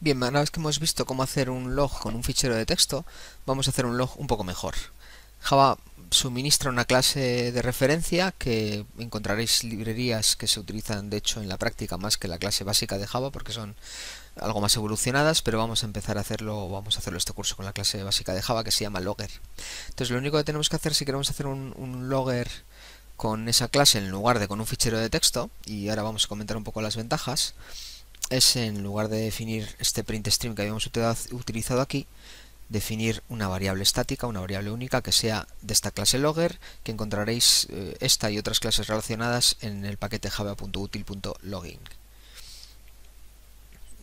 Bien, una vez que hemos visto cómo hacer un log con un fichero de texto, vamos a hacer un log un poco mejor. Java suministra una clase de referencia que encontraréis librerías que se utilizan de hecho en la práctica más que la clase básica de Java porque son algo más evolucionadas, pero vamos a empezar a hacerlo, vamos a hacerlo este curso con la clase básica de Java que se llama logger. Entonces lo único que tenemos que hacer si queremos hacer un, un logger con esa clase en lugar de con un fichero de texto, y ahora vamos a comentar un poco las ventajas, es en lugar de definir este print stream que habíamos utilizado aquí, definir una variable estática, una variable única que sea de esta clase logger, que encontraréis eh, esta y otras clases relacionadas en el paquete java.util.login.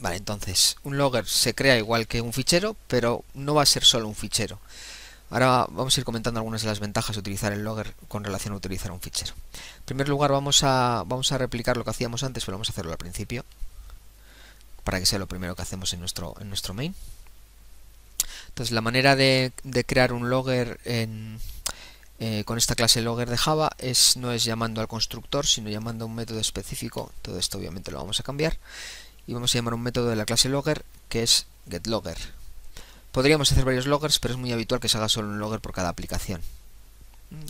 Vale, entonces, un logger se crea igual que un fichero, pero no va a ser solo un fichero. Ahora vamos a ir comentando algunas de las ventajas de utilizar el logger con relación a utilizar un fichero. En primer lugar, vamos a, vamos a replicar lo que hacíamos antes, pero vamos a hacerlo al principio para que sea lo primero que hacemos en nuestro, en nuestro main. Entonces la manera de, crear un logger eh, con esta clase logger de Java es, no es llamando al constructor, sino llamando a un método específico. Todo esto obviamente lo vamos a cambiar. Y vamos a llamar un método de la clase logger que es getLogger. Podríamos hacer varios loggers, pero es muy habitual que se haga solo un logger por cada aplicación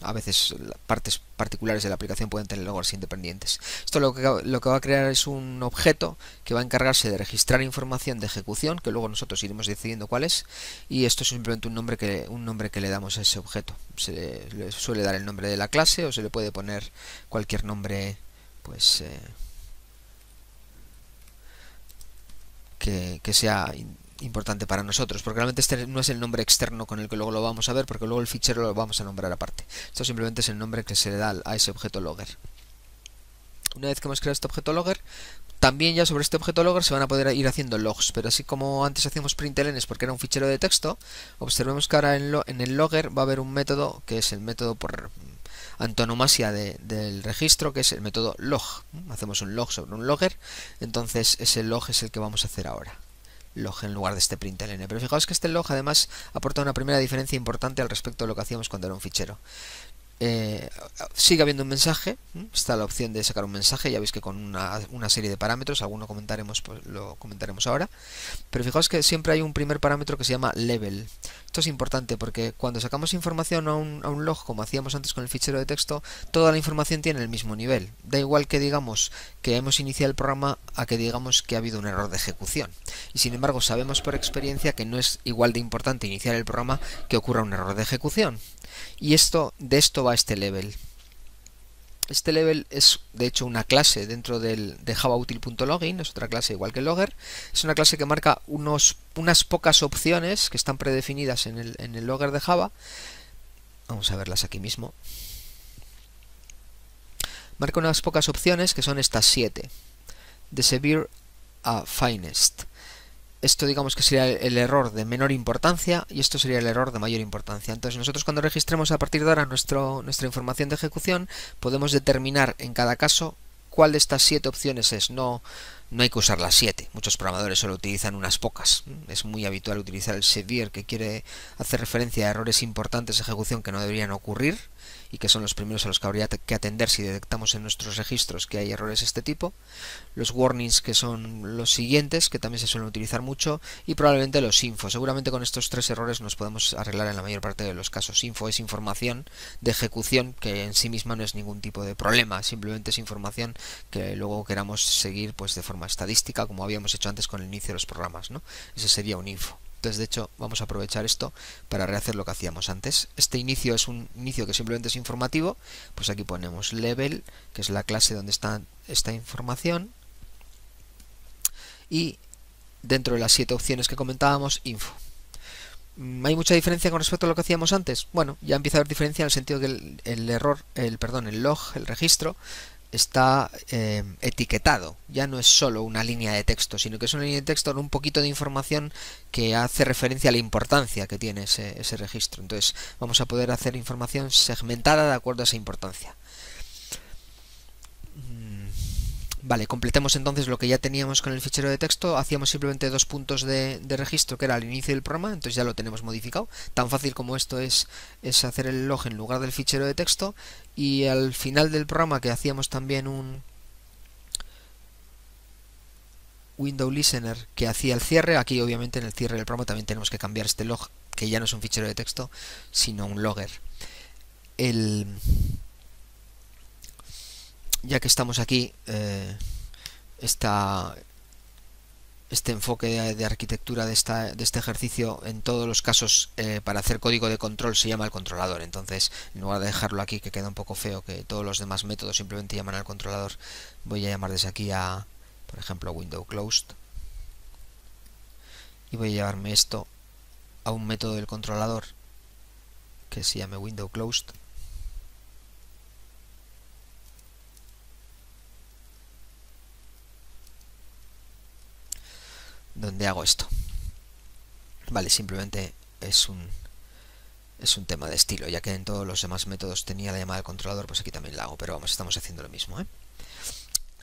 a veces partes particulares de la aplicación pueden tener logos independientes. Esto lo que, lo que va a crear es un objeto que va a encargarse de registrar información de ejecución, que luego nosotros iremos decidiendo cuál es, y esto es simplemente un nombre que, un nombre que le damos a ese objeto. Se le, suele dar el nombre de la clase o se le puede poner cualquier nombre pues eh, que, sea importante para nosotros, porque realmente este no es el nombre externo con el que luego lo vamos a ver, porque luego el fichero lo vamos a nombrar aparte. Esto simplemente es el nombre que se le da a ese objeto logger. Una vez que hemos creado este objeto logger, también ya sobre este objeto logger se van a poder ir haciendo logs, pero así como antes hacíamos printlns porque era un fichero de texto, observemos que ahora en, el logger va a haber un método que es el método por antonomasia del registro, que es el método log. Hacemos un log sobre un logger, entonces ese log es el que vamos a hacer ahora log en lugar de este println. Pero fijaos que este log además aporta una primera diferencia importante al respecto de lo que hacíamos cuando era un fichero. Eh, sigue habiendo un mensaje, está la opción de sacar un mensaje, ya veis que con una, serie de parámetros, alguno comentaremos, pues, lo comentaremos ahora, pero fijaos que siempre hay un primer parámetro que se llama level. Esto es importante porque cuando sacamos información a un, a un log, como hacíamos antes con el fichero de texto, toda la información tiene el mismo nivel. Da igual que digamos que hemos iniciado el programa a que digamos que ha habido un error de ejecución. Y sin embargo sabemos por experiencia que no es igual de importante iniciar el programa que ocurra un error de ejecución. Y esto, de esto va este level. Este level es de hecho una clase dentro del, de javautil.login, es otra clase igual que logger. Es una clase que marca unos, unas pocas opciones que están predefinidas en el, en el logger de Java. Vamos a verlas aquí mismo. Marca unas pocas opciones que son estas siete. De severe a finest esto digamos que sería el error de menor importancia y esto sería el error de mayor importancia. Entonces nosotros cuando registremos a partir de ahora nuestra información de ejecución podemos determinar en cada caso cuál de estas siete opciones es. No, no hay que usar las 7. Muchos programadores solo utilizan unas pocas. Es muy habitual utilizar el severe que quiere hacer referencia a errores importantes de ejecución que no deberían ocurrir y que son los primeros a los que habría que atender si detectamos en nuestros registros que hay errores de este tipo. Los warnings que son los siguientes, que también se suelen utilizar mucho, y probablemente los info. Seguramente con estos tres errores nos podemos arreglar en la mayor parte de los casos. Info es información de ejecución que en sí misma no es ningún tipo de problema, simplemente es información que luego queramos seguir pues de forma estadística como habíamos hecho antes con el inicio de los programas, ¿no? Ese sería un info. Entonces, de hecho, vamos a aprovechar esto para rehacer lo que hacíamos antes. Este inicio es un inicio que simplemente es informativo, pues aquí ponemos level, que es la clase donde está esta información, y dentro de las siete opciones que comentábamos, info. Mm, ¿Hay mucha diferencia con respecto a lo que hacíamos antes? Bueno, ya empieza a haber diferencia en el sentido que el error, el perdón, el log, el registro, está eh, etiquetado. Ya no es solo una línea de texto, sino que es una línea de texto con un poquito de información que hace referencia a la importancia que tiene ese, ese registro. Entonces vamos a poder hacer información segmentada de acuerdo a esa importancia. Vale, completemos entonces lo que ya teníamos con el fichero de texto, hacíamos simplemente dos puntos de, registro que era al inicio del programa, entonces ya lo tenemos modificado. Tan fácil como esto es, es hacer el log en lugar del fichero de texto y al final del programa que hacíamos también un, window listener que hacía el cierre, aquí obviamente en el cierre del programa también tenemos que cambiar este log, que ya no es un fichero de texto, sino un logger. El, ya que estamos aquí, eh, este enfoque de, arquitectura de, esta, de, este ejercicio, en todos los casos, eh, para hacer código de control se llama el controlador. Entonces, en lugar de dejarlo aquí, que queda un poco feo, que todos los demás métodos simplemente llaman al controlador, voy a llamar desde aquí a, por ejemplo, window closed. Y voy a llevarme esto a un método del controlador que se llame window closed donde hago esto. Vale, simplemente es un, es un tema de estilo, ya que en todos los demás métodos tenía la llamada del controlador, pues aquí también la hago, pero vamos, estamos haciendo lo mismo. ¿eh?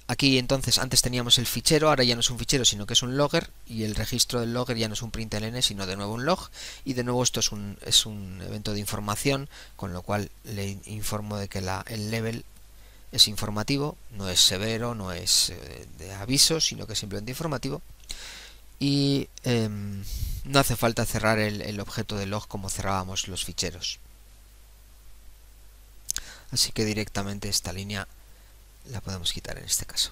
Aquí entonces antes teníamos el fichero, ahora ya no es un fichero, sino que es un logger, y el registro del logger ya no es un println, sino de nuevo un log, y de nuevo esto es un, es un evento de información, con lo cual le informo de que la, el level es informativo, no es severo, no es eh, de aviso, sino que es simplemente informativo, y em, no hace falta cerrar el, el objeto de log como cerrábamos los ficheros. Así que directamente esta línea la podemos quitar en este caso.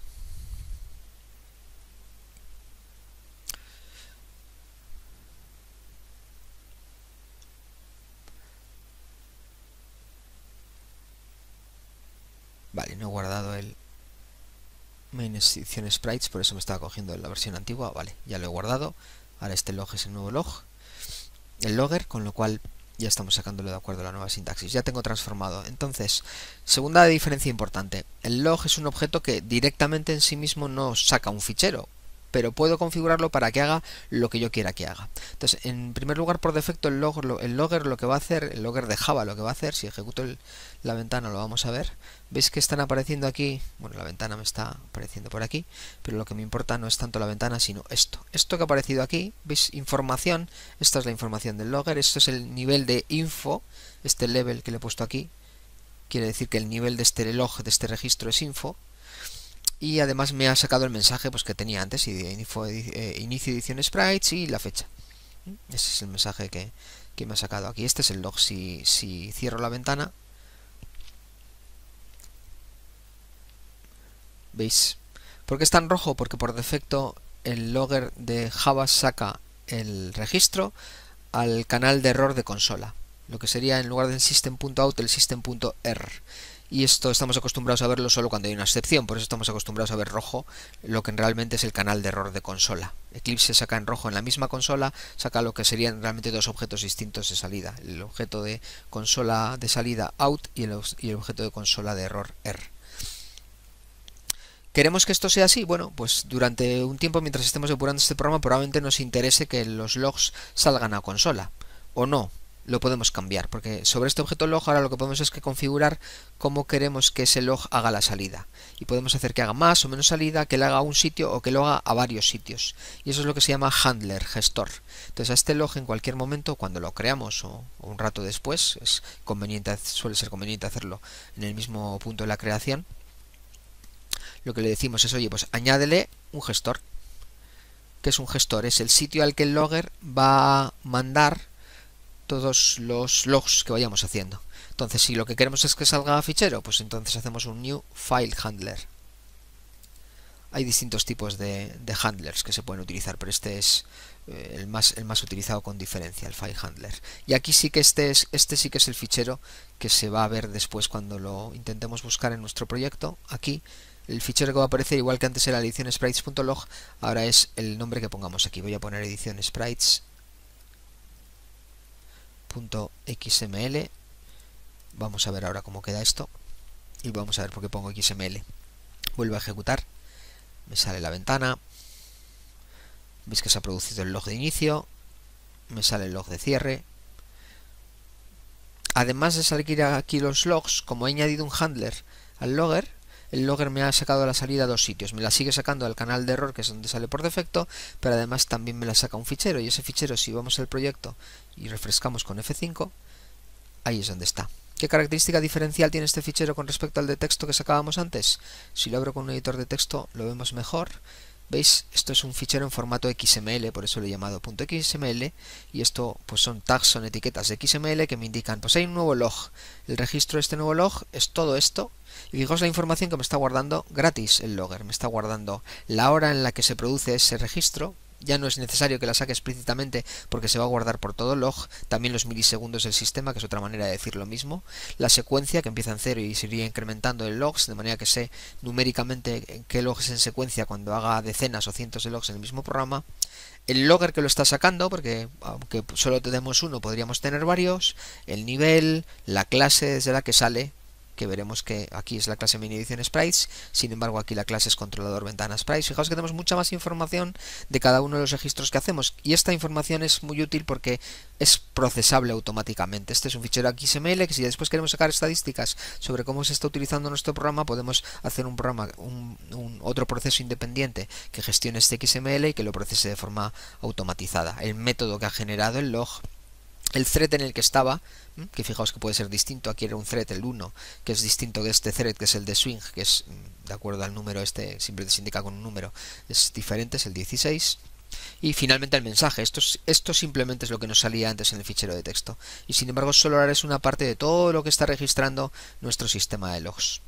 edición sprites, por eso me estaba cogiendo la versión antigua. Vale, ya lo he guardado. Ahora este log es el nuevo log. El logger, con lo cual ya estamos sacándolo de acuerdo a la nueva sintaxis. Ya tengo transformado. Entonces, segunda diferencia importante. El log es un objeto que directamente en sí mismo no saca un fichero pero puedo configurarlo para que haga lo que yo quiera que haga. Entonces, en primer lugar, por defecto, el, logger lo que va a hacer, el logger de Java lo que va a hacer, si ejecuto la ventana lo vamos a ver, veis que están apareciendo aquí, bueno, la ventana me está apareciendo por aquí, pero lo que me importa no es tanto la ventana, sino esto. Esto que ha aparecido aquí, veis información, esta es la información del logger, esto es el nivel de info, este level que le he puesto aquí, quiere decir que el nivel de este log, de este registro es info, y además me ha sacado el mensaje pues, que tenía antes, y eh, inicio edición sprites y la fecha. Mm, ese es el mensaje que, me ha sacado aquí. Este es el log si, si cierro la ventana. ¿Veis? ¿Por qué está en rojo? Porque por defecto el logger de Java saca el registro al canal de error de consola. Lo que sería en lugar del system.out el system.error y esto estamos acostumbrados a verlo solo cuando hay una excepción, por eso estamos acostumbrados a ver rojo lo que realmente es el canal de error de consola. Eclipse saca en rojo en la misma consola, saca lo que serían realmente dos objetos distintos de salida, el objeto de consola de salida out y el, objeto de consola de error R. Er. ¿Queremos que esto sea así? Bueno, pues durante un tiempo mientras estemos depurando este programa probablemente nos interese que los logs salgan a consola, o no, lo podemos cambiar, porque sobre este objeto log ahora lo que podemos es que configurar cómo queremos que ese log haga la salida. Y podemos hacer que haga más o menos salida, que le haga a un sitio o que lo haga a varios sitios. Y eso es lo que se llama handler, gestor. Entonces a este log en cualquier momento, cuando lo creamos o, un rato después, es conveniente, suele ser conveniente hacerlo en el mismo punto de la creación, lo que le decimos es, oye, pues añádele un gestor. que es un gestor? Es el sitio al que el logger va a mandar todos los logs que vayamos haciendo. Entonces, si lo que queremos es que salga fichero, pues entonces hacemos un new file handler. Hay distintos tipos de, handlers que se pueden utilizar, pero este es eh, el, más, utilizado con diferencia, el file handler. Y aquí sí que este, es, este sí que es el fichero que se va a ver después cuando lo intentemos buscar en nuestro proyecto. Aquí el fichero que va a aparecer, igual que antes era edición sprites.log, ahora es el nombre que pongamos aquí. Voy a poner edición sprites. .xml vamos a ver ahora cómo queda esto y vamos a ver por qué pongo xml vuelvo a ejecutar me sale la ventana veis que se ha producido el log de inicio me sale el log de cierre además de salir aquí los logs como he añadido un handler al logger el logger me ha sacado la salida a dos sitios. Me la sigue sacando al canal de error, que es donde sale por defecto, pero además también me la saca un fichero. Y ese fichero, si vamos al proyecto y refrescamos con F5, ahí es donde está. ¿Qué característica diferencial tiene este fichero con respecto al de texto que sacábamos antes? Si lo abro con un editor de texto lo vemos mejor. ¿Veis? Esto es un fichero en formato XML, por eso lo he llamado .xml y esto pues son tags, son etiquetas de XML que me indican, pues hay un nuevo log. El registro de este nuevo log es todo esto y fijaos la información que me está guardando gratis el logger, me está guardando la hora en la que se produce ese registro, ya no es necesario que la saque explícitamente porque se va a guardar por todo log, también los milisegundos del sistema, que es otra manera de decir lo mismo, la secuencia que empieza en cero y se iría incrementando el logs, de manera que sé numéricamente qué log es en secuencia cuando haga decenas o cientos de logs en el mismo programa, el logger que lo está sacando, porque aunque solo tenemos uno, podríamos tener varios, el nivel, la clase desde la que sale, que veremos que aquí es la clase mini edición sprites, sin embargo aquí la clase es controlador ventana sprites. Fijaos que tenemos mucha más información de cada uno de los registros que hacemos y esta información es muy útil porque es procesable automáticamente. Este es un fichero XML que si después queremos sacar estadísticas sobre cómo se está utilizando nuestro programa, podemos hacer un programa, otro proceso independiente que gestione este XML y que lo procese de forma automatizada. El método que ha generado el log el thread en el que estaba, que fijaos que puede ser distinto, aquí era un thread, el 1, que es distinto de este thread, que es el de swing, que es, mm, de acuerdo al número este, simplemente se indica con un número, es diferente, es el 16. Y finalmente el mensaje, esto, esto simplemente es lo que nos salía antes en el fichero de texto. Y sin embargo, solo ahora es una parte de todo lo que está registrando nuestro sistema de logs.